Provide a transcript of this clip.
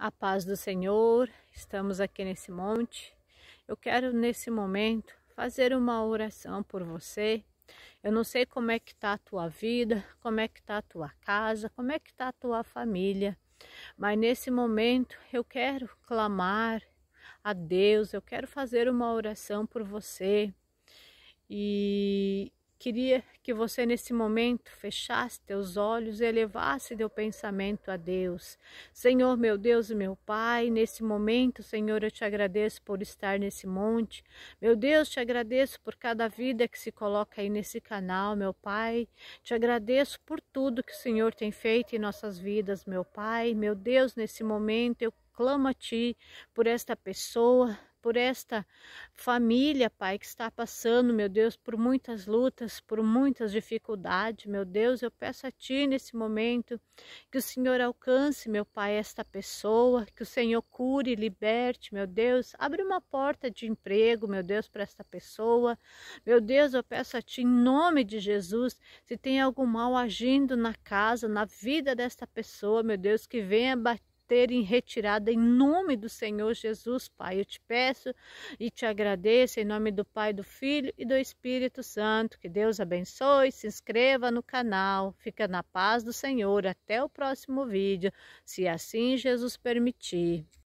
A paz do Senhor, estamos aqui nesse monte. Eu quero nesse momento fazer uma oração por você. Eu não sei como é que está a tua vida, como é que está a tua casa, como é que está a tua família, mas nesse momento eu quero clamar a Deus, eu quero fazer uma oração por você. E Queria que você nesse momento fechasse teus olhos e elevasse teu pensamento a Deus. Senhor, meu Deus e meu Pai, nesse momento, Senhor, eu te agradeço por estar nesse monte. Meu Deus, te agradeço por cada vida que se coloca aí nesse canal, meu Pai. Te agradeço por tudo que o Senhor tem feito em nossas vidas, meu Pai. Meu Deus, nesse momento eu clamo a Ti por esta pessoa, por esta família, Pai, que está passando, meu Deus, por muitas lutas, por muitas dificuldades, meu Deus, eu peço a Ti nesse momento que o Senhor alcance, meu Pai, esta pessoa, que o Senhor cure, liberte, meu Deus, abre uma porta de emprego, meu Deus, para esta pessoa, meu Deus, eu peço a Ti em nome de Jesus, se tem algum mal agindo na casa, na vida desta pessoa, meu Deus, que venha bater terem retirado em nome do Senhor Jesus, Pai. Eu te peço e te agradeço em nome do Pai, do Filho e do Espírito Santo. Que Deus abençoe, se inscreva no canal, fica na paz do Senhor. Até o próximo vídeo, se assim Jesus permitir.